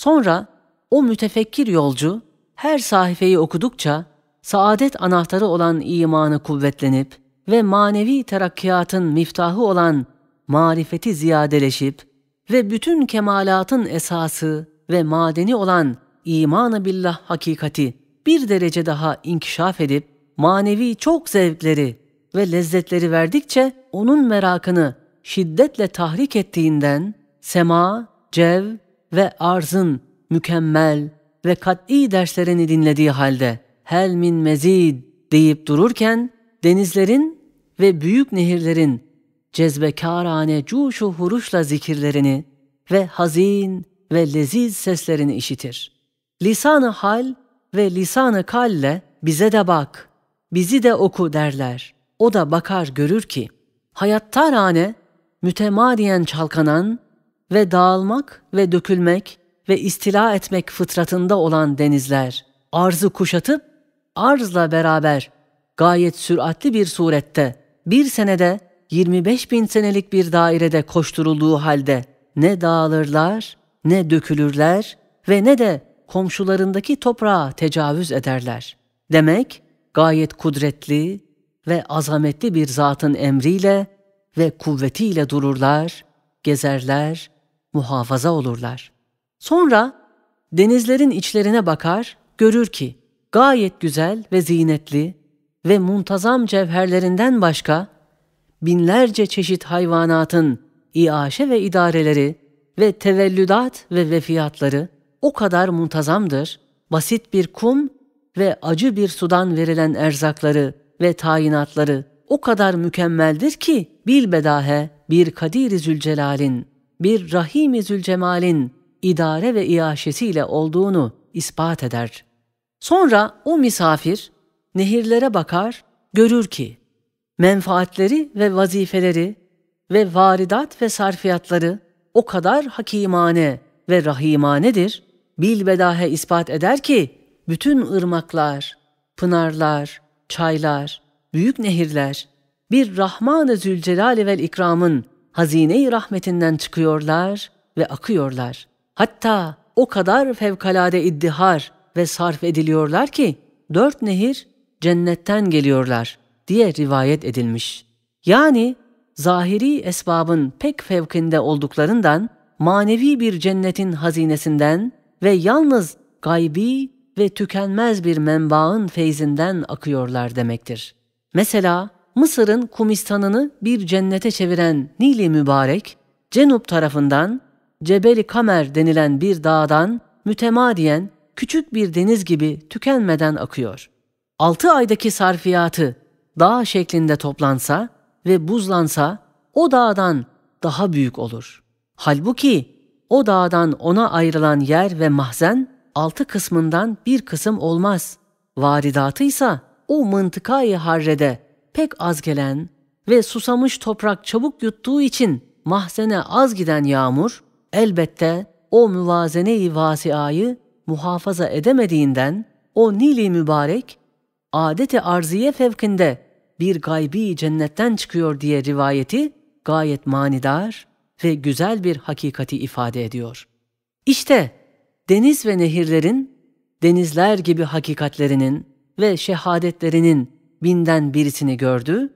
Sonra o mütefekkir yolcu her sahifeyi okudukça saadet anahtarı olan imanı kuvvetlenip ve manevi terakkiyatın miftahı olan marifeti ziyadeleşip ve bütün kemalatın esası ve madeni olan imanı billah hakikati bir derece daha inkişaf edip manevi çok zevkleri ve lezzetleri verdikçe onun merakını şiddetle tahrik ettiğinden sema, cev ve arzın mükemmel ve kat'i derslerini dinlediği halde hel min mezid deyip dururken denizlerin ve büyük nehirlerin cezbekârane cuşu huruşla zikirlerini ve hazin ve leziz seslerini işitir. Lisanı hal ve lisanı kalle bize de bak, bizi de oku derler. O da bakar görür ki, hayatta rane mütemadiyen çalkanan ve dağılmak ve dökülmek ve istila etmek fıtratında olan denizler arzı kuşatıp arzla beraber gayet süratli bir surette bir senede 25 bin senelik bir dairede koşturulduğu halde ne dağılırlar, ne dökülürler ve ne de komşularındaki toprağa tecavüz ederler. Demek gayet kudretli ve azametli bir zatın emriyle ve kuvvetiyle dururlar, gezerler muhafaza olurlar. Sonra denizlerin içlerine bakar, görür ki gayet güzel ve zinetli ve muntazam cevherlerinden başka binlerce çeşit hayvanatın iaşe ve idareleri ve tevellüdat ve vefiyatları o kadar muntazamdır, basit bir kum ve acı bir sudan verilen erzakları ve tayinatları o kadar mükemmeldir ki bilbedahe bir Kadir-i Zülcelal'in bir Rahim-i Zülcemal'in idare ve iaşesiyle olduğunu ispat eder. Sonra o misafir nehirlere bakar, görür ki menfaatleri ve vazifeleri ve varidat ve sarfiyatları o kadar hakimane ve rahimanedir, bilbedahe ispat eder ki bütün ırmaklar, pınarlar, çaylar, büyük nehirler bir Rahman-ı Zülcelal vel İkram'ın hazine-i rahmetinden çıkıyorlar ve akıyorlar. Hatta o kadar fevkalade iddihar ve sarf ediliyorlar ki dört nehir cennetten geliyorlar diye rivayet edilmiş. Yani zahiri esbabın pek fevkinde olduklarından manevi bir cennetin hazinesinden ve yalnız gaybi ve tükenmez bir menbaın feyzinden akıyorlar demektir. Mesela Mısır'ın Kumistan'ını bir cennete çeviren Nili Mübarek, Cenub tarafından Cebeli Kamer denilen bir dağdan mütemadiyen küçük bir deniz gibi tükenmeden akıyor. Altı aydaki sarfiyatı dağ şeklinde toplansa ve buzlansa o dağdan daha büyük olur. Halbuki o dağdan ona ayrılan yer ve mahzen altı kısmından bir kısım olmaz. Varidatıysa o mıntıkayı harrede pek az gelen ve susamış toprak çabuk yuttuğu için mahzene az giden yağmur elbette o müvazene-i vasiayı muhafaza edemediğinden o Nili mübarek adeti arziye fevkinde bir gaybi cennetten çıkıyor diye rivayeti gayet manidar ve güzel bir hakikati ifade ediyor. İşte deniz ve nehirlerin denizler gibi hakikatlerinin ve şehadetlerinin binden birisini gördü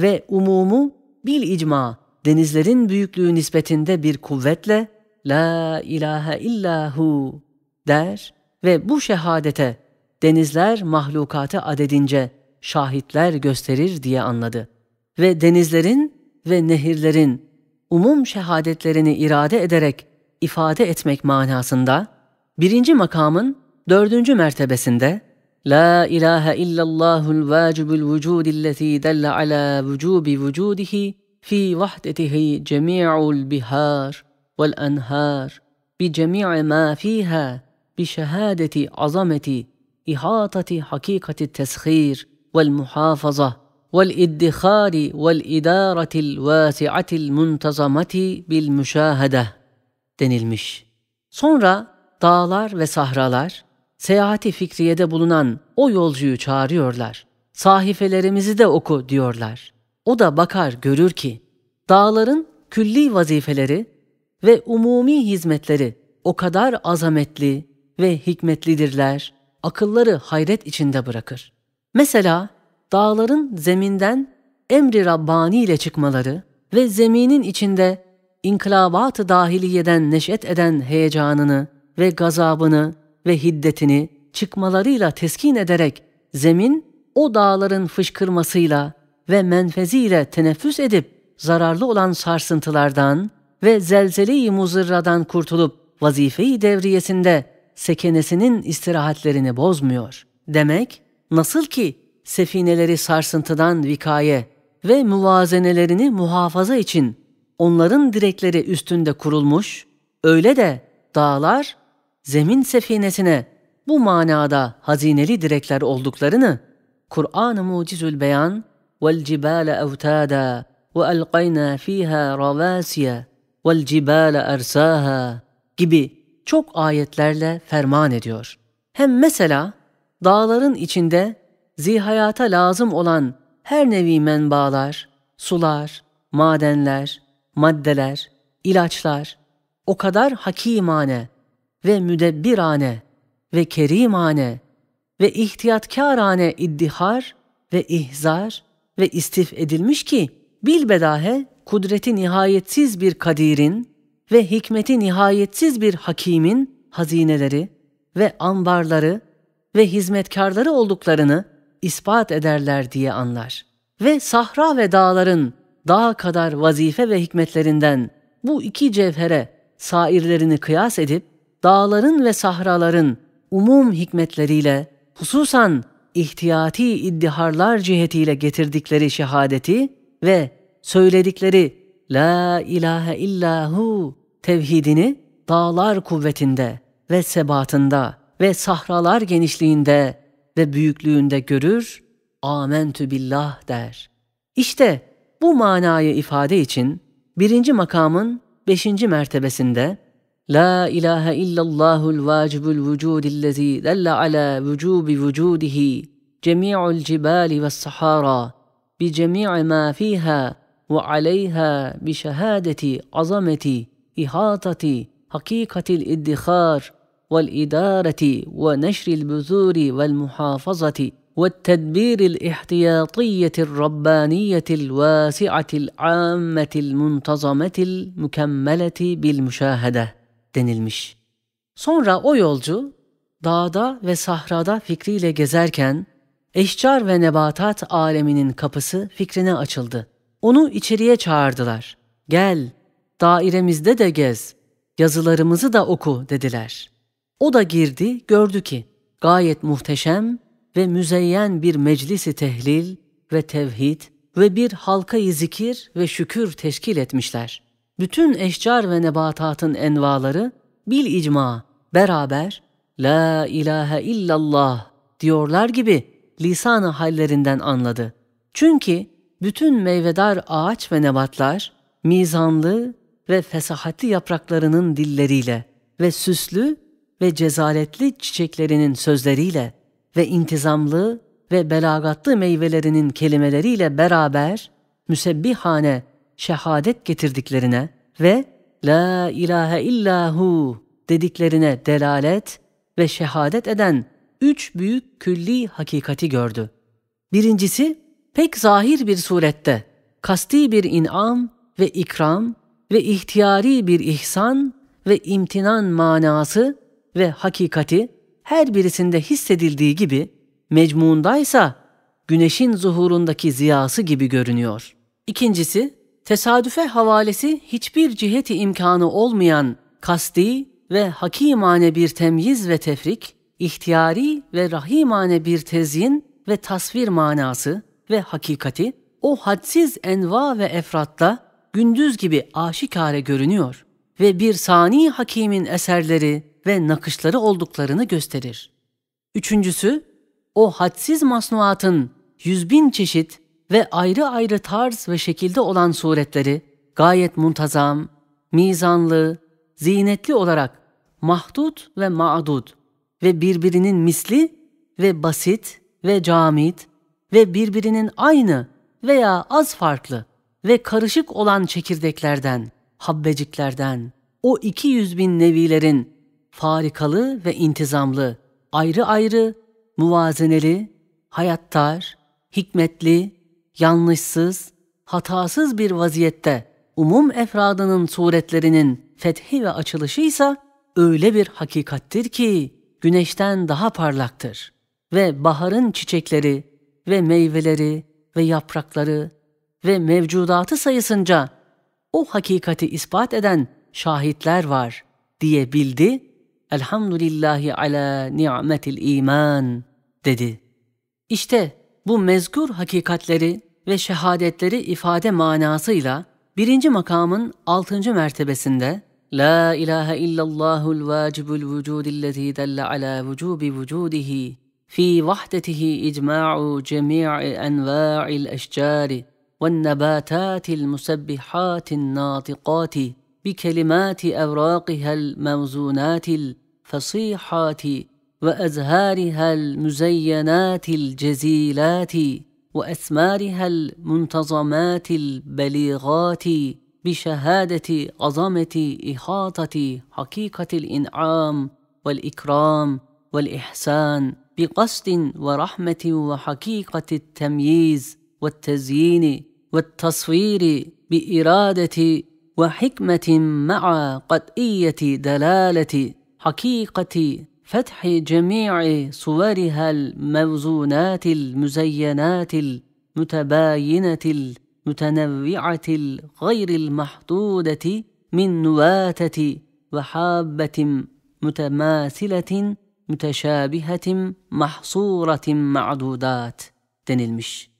ve umumu bil icma denizlerin büyüklüğü nispetinde bir kuvvetle La ilahe illahu der ve bu şehadete denizler mahlukatı adedince şahitler gösterir diye anladı. Ve denizlerin ve nehirlerin umum şehadetlerini irade ederek ifade etmek manasında birinci makamın dördüncü mertebesinde لا إله إلا الله الواجب الوجود الذي دل على وجوب وجوده في وحدته جميع البهار والأنهار بجميع ما فيها بشهادة عظمة إحاطة حقيقة التسخير والمحافظة والادخار والإدارة الواسعة المنتظمه بالمشاهدة denilmiş. Sonra dağlar ve sahralar seyahati fikriyede bulunan o yolcuyu çağırıyorlar. Sahifelerimizi de oku diyorlar. O da bakar görür ki dağların külli vazifeleri ve umumi hizmetleri o kadar azametli ve hikmetlidirler, akılları hayret içinde bırakır. Mesela dağların zeminden emri Rabbani ile çıkmaları ve zeminin içinde inkılabat-ı dahiliyeden neşet eden heyecanını ve gazabını ve hiddetini çıkmalarıyla teskin ederek zemin o dağların fışkırmasıyla ve menfeziyle teneffüs edip zararlı olan sarsıntılardan ve zelzele-i muzırradan kurtulup vazifeyi devriyesinde sekenesinin istirahatlerini bozmuyor. Demek nasıl ki sefineleri sarsıntıdan vikaye ve muvazenelerini muhafaza için onların direkleri üstünde kurulmuş, öyle de dağlar zemin sefinesine bu manada hazineli direkler olduklarını Kur'an-ı Mucizül Beyan vel cibale evtada ve elqayna fiha ravasiye vel cibale ersaha gibi çok ayetlerle ferman ediyor. Hem mesela dağların içinde zihayata lazım olan her nevi menbaalar, sular, madenler, maddeler, ilaçlar o kadar hakimane ve müdebbirane ve kerimane ve ihtiyatkârane iddihar ve ihzar ve istif edilmiş ki bilbedahe kudreti nihayetsiz bir kadirin ve hikmeti nihayetsiz bir hakimin hazineleri ve ambarları ve hizmetkarları olduklarını ispat ederler diye anlar. Ve sahra ve dağların dağ kadar vazife ve hikmetlerinden bu iki cevhere sairlerini kıyas edip dağların ve sahraların umum hikmetleriyle hususan ihtiyati iddiharlar cihetiyle getirdikleri şehadeti ve söyledikleri La ilahe illahu tevhidini dağlar kuvvetinde ve sebatında ve sahralar genişliğinde ve büyüklüğünde görür, amentü billah der. İşte bu manayı ifade için birinci makamın beşinci mertebesinde لا اله الا الله الواجب الوجود الذي دل على وجوب وجوده جميع الجبال والصحارى بجميع ما فيها وعليها بشهاده عظمه احاطه حقيقه الادخار والاداره ونشر البذور والمحافظه والتدبير الاحتياطيه الربانيه الواسعه العامه المنتظمه المكمله بالمشاهده denilmiş. Sonra o yolcu dağda ve sahrada fikriyle gezerken eşcar ve nebatat aleminin kapısı fikrine açıldı. Onu içeriye çağırdılar. Gel, dairemizde de gez, yazılarımızı da oku dediler. O da girdi, gördü ki gayet muhteşem ve müzeyyen bir meclisi tehlil ve tevhid ve bir halkayı zikir ve şükür teşkil etmişler bütün eşcar ve nebatatın envaları bil icma beraber La ilahe illallah diyorlar gibi lisanı hallerinden anladı. Çünkü bütün meyvedar ağaç ve nebatlar mizanlı ve fesahatli yapraklarının dilleriyle ve süslü ve cezaletli çiçeklerinin sözleriyle ve intizamlı ve belagatlı meyvelerinin kelimeleriyle beraber müsebbihane şehadet getirdiklerine ve La ilahe illahu dediklerine delalet ve şehadet eden üç büyük külli hakikati gördü. Birincisi pek zahir bir surette kasti bir inam ve ikram ve ihtiyari bir ihsan ve imtinan manası ve hakikati her birisinde hissedildiği gibi mecmuundaysa güneşin zuhurundaki ziyası gibi görünüyor. İkincisi tesadüfe havalesi hiçbir ciheti imkanı olmayan kasti ve hakimane bir temyiz ve tefrik, ihtiyari ve rahimane bir tezyin ve tasvir manası ve hakikati o hadsiz enva ve efratla gündüz gibi aşikare görünüyor ve bir sani hakimin eserleri ve nakışları olduklarını gösterir. Üçüncüsü, o hadsiz masnuatın yüz bin çeşit ve ayrı ayrı tarz ve şekilde olan suretleri gayet muntazam, mizanlı, zinetli olarak mahdut ve ma'dud ve birbirinin misli ve basit ve camit ve birbirinin aynı veya az farklı ve karışık olan çekirdeklerden, habbeciklerden, o iki yüz bin nevilerin farikalı ve intizamlı, ayrı ayrı, muvazeneli, hayattar, hikmetli, yanlışsız, hatasız bir vaziyette umum efradının suretlerinin fethi ve açılışı ise öyle bir hakikattir ki güneşten daha parlaktır ve baharın çiçekleri ve meyveleri ve yaprakları ve mevcudatı sayısınca o hakikati ispat eden şahitler var diye bildi. Elhamdülillahi ala ni'metil iman dedi. İşte bu mezkur hakikatleri ve şehadetleri ifade manasıyla birinci makamın altıncı mertebesinde La ilahe illallahul vacibul vücudillezî delle ala vücubi vücudihi fi vahdetihi icma'u cemi'i enva'il eşcari والنباتات المسبحات الناطقات بكلمات أوراقها الموزونات الفصيحات وأزهارها المزينات الجزيلات واسمارها المنتظمات البليغات بشهاده عظمه احاطه حقيقه الانعام والاكرام والاحسان بقصد ورحمه وحقيقه التمييز والتزيين والتصوير باراده وحكمه مع قطعيه دلاله حقيقه فتح جميع صورها الموزونات المزينات المتباينة المتنوعة غير المحدودة من نواتة وحابة mütemâsiletin müteşâbihetim mahsuratim ma'dudat denilmiş.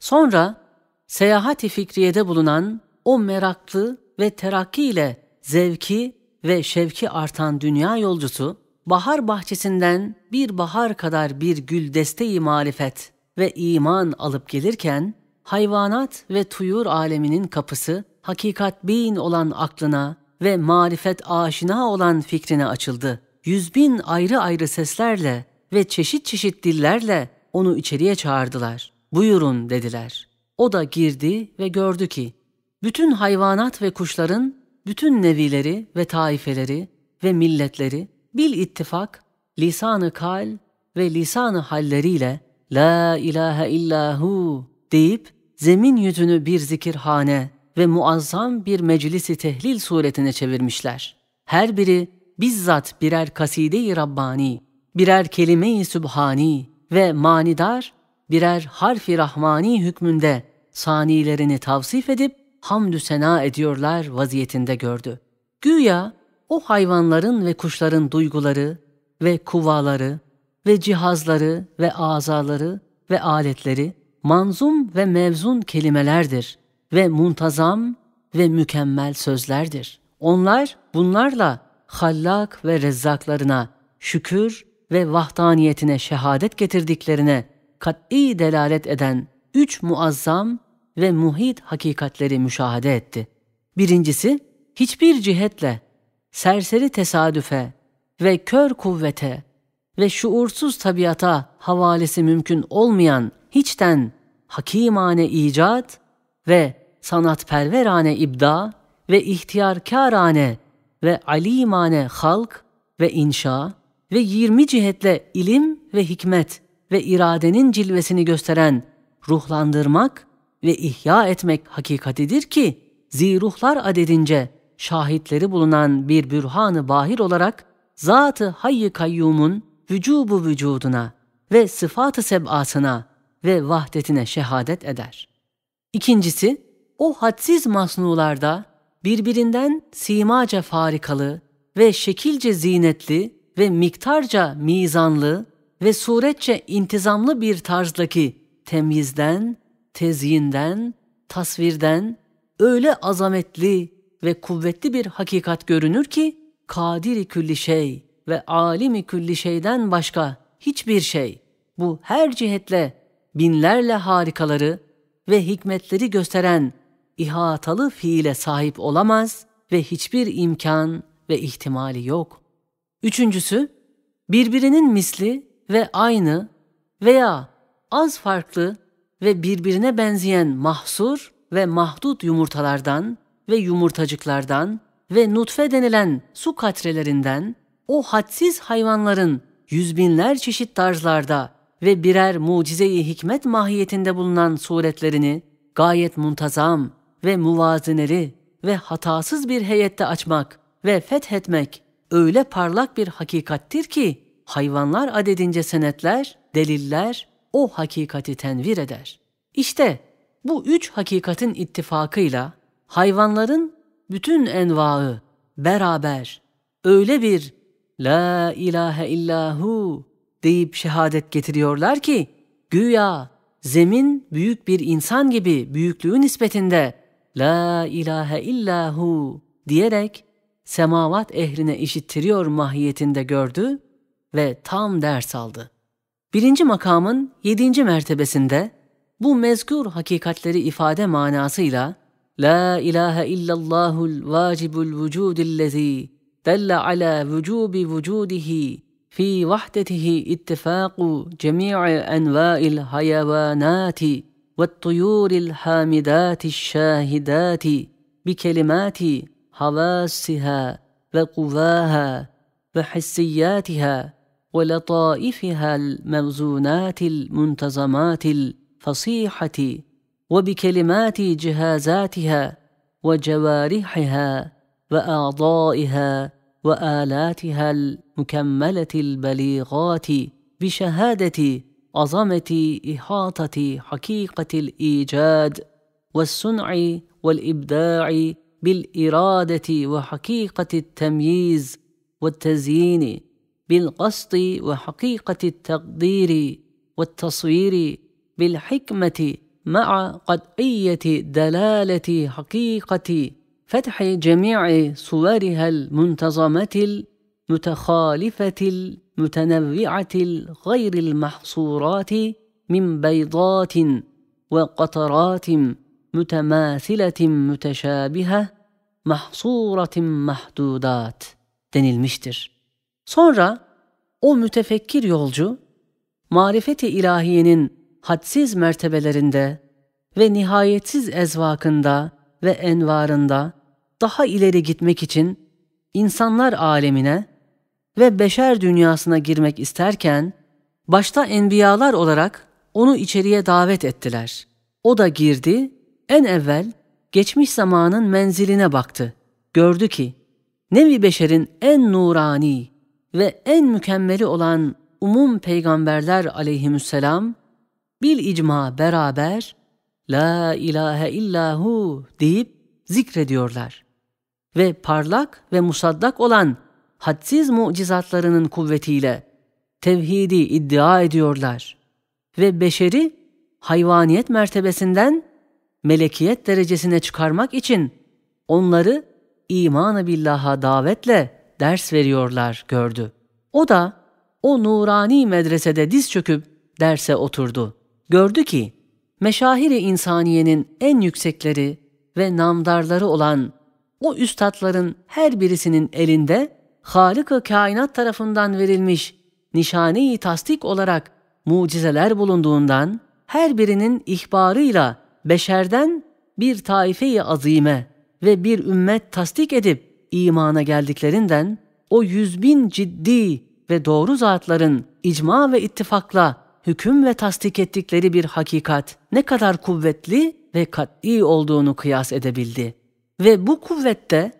Sonra seyahati fikriyede bulunan o meraklı ve terakkiyle zevki ve şevki artan dünya yolcusu bahar bahçesinden bir bahar kadar bir gül desteği marifet ve iman alıp gelirken, hayvanat ve tuyur aleminin kapısı hakikat bin olan aklına ve marifet aşina olan fikrine açıldı. Yüz bin ayrı ayrı seslerle ve çeşit çeşit dillerle onu içeriye çağırdılar. Buyurun dediler. O da girdi ve gördü ki, bütün hayvanat ve kuşların bütün nevileri ve taifeleri ve milletleri bil ittifak lisanı kal ve lisanı halleriyle La ilahe illahu deyip zemin yüzünü bir zikirhane ve muazzam bir meclisi tehlil suretine çevirmişler. Her biri bizzat birer kaside-i Rabbani, birer kelime-i Sübhani ve manidar birer harfi rahmani hükmünde sanilerini tavsif edip hamdü sena ediyorlar vaziyetinde gördü. Güya o hayvanların ve kuşların duyguları ve kuvaları ve cihazları ve azaları ve aletleri manzum ve mevzun kelimelerdir ve muntazam ve mükemmel sözlerdir. Onlar bunlarla hallak ve rezzaklarına şükür ve vahdaniyetine şehadet getirdiklerine kat'i delalet eden üç muazzam ve muhit hakikatleri müşahede etti. Birincisi, hiçbir cihetle serseri tesadüfe ve kör kuvvete ve şuursuz tabiata havalesi mümkün olmayan hiçten hakimane icat ve sanatperverane ibda ve ihtiyarkarane ve alimane halk ve inşa ve yirmi cihetle ilim ve hikmet ve iradenin cilvesini gösteren ruhlandırmak ve ihya etmek hakikatidir ki ziruhlar adedince şahitleri bulunan bir bürhanı bahir olarak zatı hayy kayyumun vücubu vücuduna ve sıfatı sebasına ve vahdetine şehadet eder. İkincisi, o hadsiz masnularda birbirinden simaca farikalı ve şekilce zinetli ve miktarca mizanlı ve suretçe intizamlı bir tarzdaki temyizden, tezyinden, tasvirden öyle azametli ve kuvvetli bir hakikat görünür ki kadiri külli şey ve alimi külli şeyden başka hiçbir şey bu her cihetle binlerle harikaları ve hikmetleri gösteren ihatalı fiile sahip olamaz ve hiçbir imkan ve ihtimali yok. Üçüncüsü, birbirinin misli ve aynı veya az farklı ve birbirine benzeyen mahsur ve mahdut yumurtalardan ve yumurtacıklardan ve nutfe denilen su katrelerinden o hadsiz hayvanların yüz binler çeşit tarzlarda ve birer mucize-i hikmet mahiyetinde bulunan suretlerini gayet muntazam ve muvazineli ve hatasız bir heyette açmak ve fethetmek öyle parlak bir hakikattir ki hayvanlar adedince senetler, deliller o hakikati tenvir eder. İşte bu üç hakikatin ittifakıyla hayvanların bütün envaı beraber öyle bir La ilahe illahu deyip şehadet getiriyorlar ki güya zemin büyük bir insan gibi büyüklüğü nispetinde La ilahe illahu diyerek semavat ehline işittiriyor mahiyetinde gördü ve tam ders aldı. Birinci makamın yedinci mertebesinde bu mezkur hakikatleri ifade manasıyla لا اله الا الله الواجب الوجود الذي دل على وجوب وجوده في وحدته اتفاق جميع انواع الحيوانات والطيور الحامدات الشاهدات بكلمات حواسها وقواها وحسياتها ولطائفها الموزونات المنتظمات الفصيحه وبكلمات جهازاتها وجوارحها واعضائها والاتها المكمله البليغات بشهاده عظمه احاطه حقيقه الايجاد والصنع والابداع بالاراده وحقيقه التمييز والتزيين بالقصد وحقيقه التقدير والتصوير بالحكمه مع قطعية دلالة حقيقة فتح جميع صورها المنتظمة المتخالفة المتنوعة غير المحصورات من بيضات وقطرات متماثلة متشابهة محدودات mahdudat denilmiştir. Sonra o mütefekkir yolcu marifeti ilahiyenin hadsiz mertebelerinde ve nihayetsiz ezvakında ve envarında daha ileri gitmek için insanlar alemine ve beşer dünyasına girmek isterken başta enbiyalar olarak onu içeriye davet ettiler. O da girdi, en evvel geçmiş zamanın menziline baktı. Gördü ki Nevi Beşer'in en nurani ve en mükemmeli olan umum peygamberler aleyhisselam bil icma beraber La ilahe illahu deyip zikrediyorlar. Ve parlak ve musaddak olan hadsiz mucizatlarının kuvvetiyle tevhidi iddia ediyorlar. Ve beşeri hayvaniyet mertebesinden melekiyet derecesine çıkarmak için onları imanı billaha davetle ders veriyorlar gördü. O da o nurani medresede diz çöküp derse oturdu gördü ki meşahiri insaniyenin en yüksekleri ve namdarları olan o üstadların her birisinin elinde Halık-ı Kainat tarafından verilmiş nişane-i tasdik olarak mucizeler bulunduğundan her birinin ihbarıyla beşerden bir taife-i azime ve bir ümmet tasdik edip imana geldiklerinden o yüz bin ciddi ve doğru zatların icma ve ittifakla hüküm ve tasdik ettikleri bir hakikat ne kadar kuvvetli ve kat'i olduğunu kıyas edebildi. Ve bu kuvvette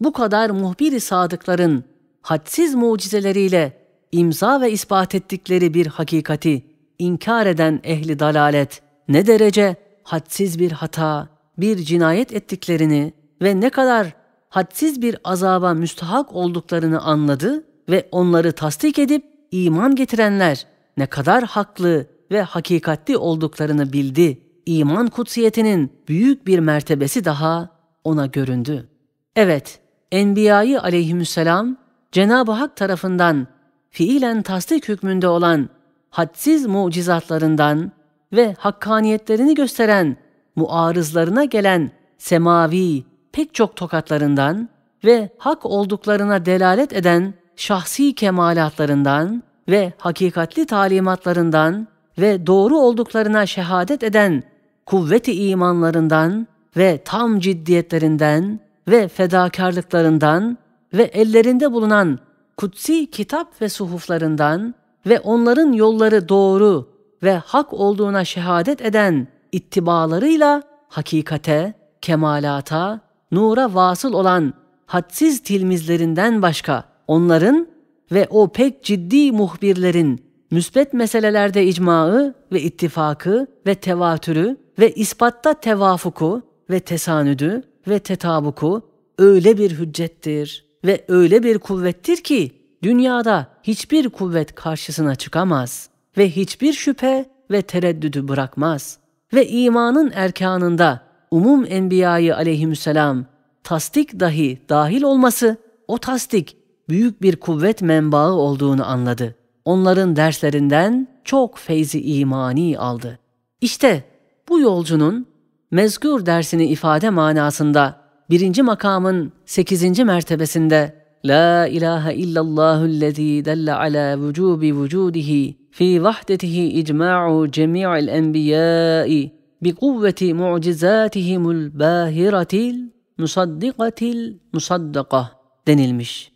bu kadar muhbir-i sadıkların hadsiz mucizeleriyle imza ve ispat ettikleri bir hakikati inkar eden ehli dalalet ne derece hadsiz bir hata, bir cinayet ettiklerini ve ne kadar hadsiz bir azaba müstahak olduklarını anladı ve onları tasdik edip iman getirenler ne kadar haklı ve hakikatli olduklarını bildi. İman kutsiyetinin büyük bir mertebesi daha ona göründü. Evet, Enbiya'yı aleyhisselam Cenab-ı Hak tarafından fiilen tasdik hükmünde olan hadsiz mucizatlarından ve hakkaniyetlerini gösteren muarızlarına gelen semavi pek çok tokatlarından ve hak olduklarına delalet eden şahsi kemalatlarından ve hakikatli talimatlarından ve doğru olduklarına şehadet eden kuvveti imanlarından ve tam ciddiyetlerinden ve fedakarlıklarından ve ellerinde bulunan kutsi kitap ve suhuflarından ve onların yolları doğru ve hak olduğuna şehadet eden ittibalarıyla hakikate, kemalata, nura vasıl olan hadsiz tilmizlerinden başka onların ve o pek ciddi muhbirlerin müsbet meselelerde icmağı ve ittifakı ve tevatürü ve ispatta tevafuku ve tesanüdü ve tetabuku öyle bir hüccettir ve öyle bir kuvvettir ki dünyada hiçbir kuvvet karşısına çıkamaz ve hiçbir şüphe ve tereddüdü bırakmaz ve imanın erkanında umum enbiyayı aleyhisselam tasdik dahi dahil olması o tasdik büyük bir kuvvet menbaı olduğunu anladı. Onların derslerinden çok feyzi imani aldı. İşte bu yolcunun mezgur dersini ifade manasında birinci makamın sekizinci mertebesinde La ilahe illallahüllezî delle ala vücubi vücudihi fi vahdetihi icma'u cemi'il enbiyâi bi kuvveti mu'cizâtihimul bâhiratil musaddikatil musaddaka denilmiş.